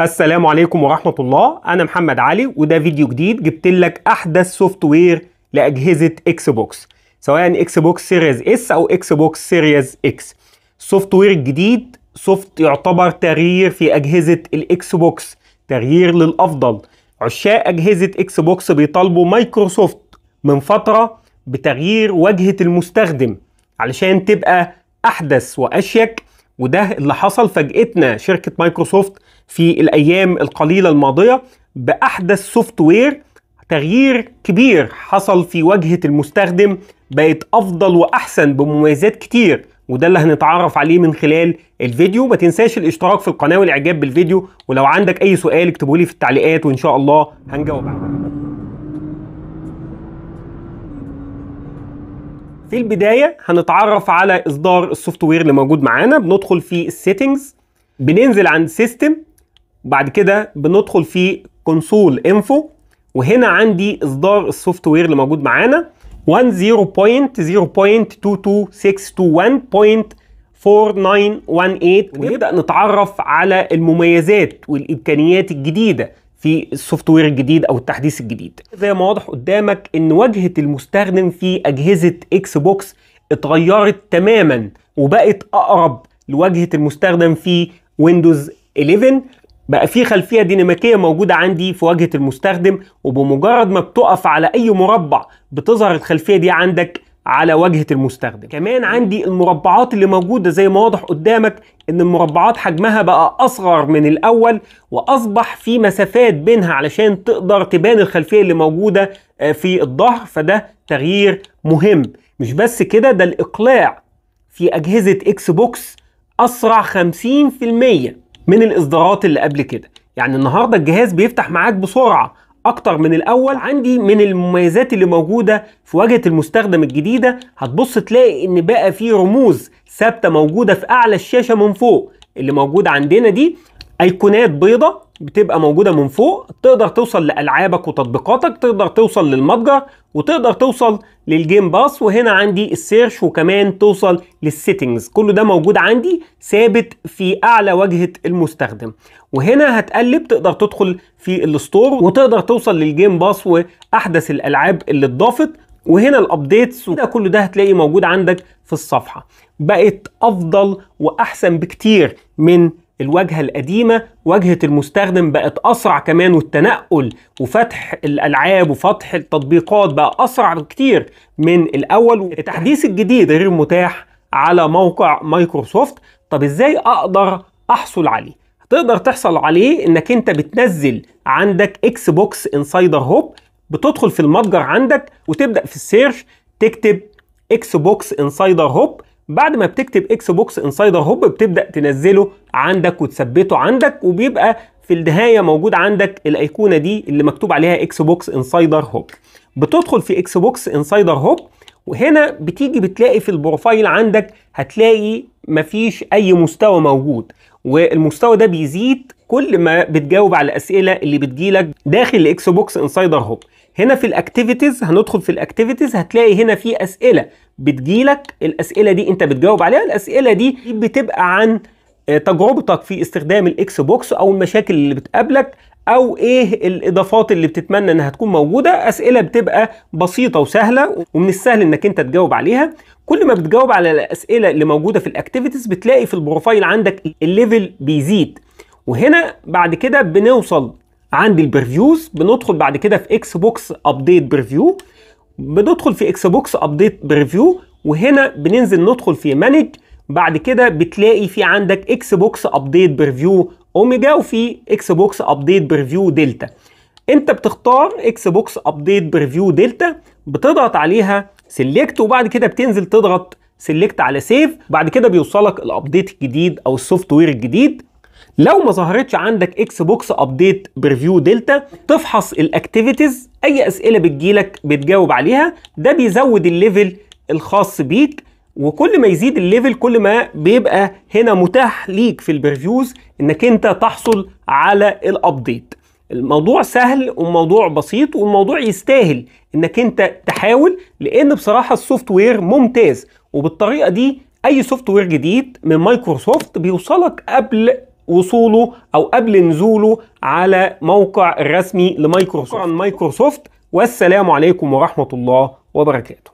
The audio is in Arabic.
السلام عليكم ورحمة الله أنا محمد علي وده فيديو جديد جبت لك أحدث سوفت وير لأجهزة إكس بوكس سواء إكس بوكس سيريز إس أو إكس بوكس سيريز إكس السوفت وير الجديد سوفت يعتبر تغيير في أجهزة الإكس بوكس تغيير للأفضل عشاق أجهزة إكس بوكس بيطالبوا مايكروسوفت من فترة بتغيير وجهة المستخدم علشان تبقى أحدث وأشيك وده اللي حصل فاجئتنا شركة مايكروسوفت في الايام القليله الماضيه باحدث سوفت وير تغيير كبير حصل في واجهه المستخدم بقت افضل واحسن بمميزات كتير وده اللي هنتعرف عليه من خلال الفيديو ما تنساش الاشتراك في القناه والاعجاب بالفيديو ولو عندك اي سؤال اكتبه لي في التعليقات وان شاء الله هنجاوب عليه في البدايه هنتعرف على اصدار السوفت وير اللي موجود معانا بندخل في السيتنجز بننزل عند سيستم بعد كده بندخل في كونسول انفو وهنا عندي اصدار السوفت وير اللي موجود معانا 10.0.22621.4918 ونبدا نتعرف على المميزات والامكانيات الجديده في السوفت وير الجديد او التحديث الجديد زي ما واضح قدامك ان واجهه المستخدم في اجهزه اكس بوكس اتغيرت تماما وبقت اقرب لواجهه المستخدم في ويندوز 11 بقى في خلفيه ديناميكيه موجوده عندي في واجهه المستخدم وبمجرد ما بتقف على اي مربع بتظهر الخلفيه دي عندك على واجهه المستخدم كمان عندي المربعات اللي موجوده زي ما واضح قدامك ان المربعات حجمها بقى اصغر من الاول واصبح في مسافات بينها علشان تقدر تبان الخلفيه اللي موجوده آه، في الظهر فده تغيير مهم مش بس كده ده الاقلاع في اجهزه اكس بوكس اسرع 50% من الاصدارات اللي قبل كده يعني النهارده الجهاز بيفتح معاك بسرعه اكتر من الاول عندي من المميزات اللي موجوده في واجهه المستخدم الجديده هتبص تلاقي ان بقى في رموز ثابته موجوده في اعلى الشاشه من فوق اللي موجوده عندنا دي ايقونات بيضه بتبقى موجوده من فوق تقدر توصل لالعابك وتطبيقاتك تقدر توصل للمتجر وتقدر توصل للجيم باس وهنا عندي السيرش وكمان توصل للسيتنجز كل ده موجود عندي ثابت في اعلى واجهه المستخدم وهنا هتقلب تقدر تدخل في الستور وتقدر توصل للجيم باس واحدث الالعاب اللي اتضافت وهنا الابديتس وده كل ده هتلاقي موجود عندك في الصفحه بقت افضل واحسن بكتير من الواجهه القديمه واجهه المستخدم بقت اسرع كمان والتنقل وفتح الالعاب وفتح التطبيقات بقى اسرع بكتير من الاول التحديث الجديد غير متاح على موقع مايكروسوفت طب ازاي اقدر احصل عليه تقدر تحصل عليه انك انت بتنزل عندك اكس بوكس انسايدر هوب بتدخل في المتجر عندك وتبدا في السيرش تكتب اكس بوكس انسايدر هوب بعد ما بتكتب اكس بوكس انسايدر هوب بتبدا تنزله عندك وتثبته عندك وبيبقى في النهايه موجود عندك الايقونه دي اللي مكتوب عليها اكس بوكس انسايدر هوب بتدخل في اكس بوكس انسايدر هوب وهنا بتيجي بتلاقي في البروفايل عندك هتلاقي مفيش اي مستوى موجود والمستوى ده بيزيد كل ما بتجاوب على الاسئله اللي بتجيلك داخل الاكس بوكس انسايدر هوب هنا في الاكتيفيتيز هندخل في الاكتيفيتيز هتلاقي هنا في اسئله بتجيلك الاسئله دي انت بتجاوب عليها الاسئله دي بتبقى عن آه، تجربتك في استخدام الاكس بوكس او المشاكل اللي بتقابلك او ايه الاضافات اللي بتتمنى انها تكون موجوده اسئله بتبقى بسيطه وسهله ومن السهل انك انت تجاوب عليها كل ما بتجاوب على الاسئله اللي موجوده في الاكتيفيتيز بتلاقي في البروفايل عندك الليفل بيزيد وهنا بعد كده بنوصل عند البريفيوز بندخل بعد كده في اكس بوكس ابديت بريفيو بندخل في اكس بوكس ابديت بريفيو وهنا بننزل ندخل في مانج بعد كده بتلاقي في عندك اكس بوكس ابديت بريفيو اوميجا وفي اكس بوكس ابديت بريفيو دلتا انت بتختار اكس بوكس ابديت بريفيو دلتا بتضغط عليها سيلكت وبعد كده بتنزل تضغط سيلكت على سيف بعد كده بيوصلك الابديت الجديد او السوفت وير الجديد لو ما ظهرتش عندك اكس بوكس ابديت بريفيو دلتا تفحص الاكتيفيتيز اي اسئله بتجيلك بتجاوب عليها ده بيزود الليفل الخاص بيك وكل ما يزيد الليفل كل ما بيبقى هنا متاح ليك في البريفيوز انك انت تحصل على الابديت الموضوع سهل وموضوع بسيط والموضوع يستاهل انك انت تحاول لان بصراحه السوفت وير ممتاز وبالطريقه دي اي سوفت وير جديد من مايكروسوفت بيوصلك قبل وصوله او قبل نزوله على موقع الرسمي لمايكروسوفت مايكروسوفت والسلام عليكم ورحمه الله وبركاته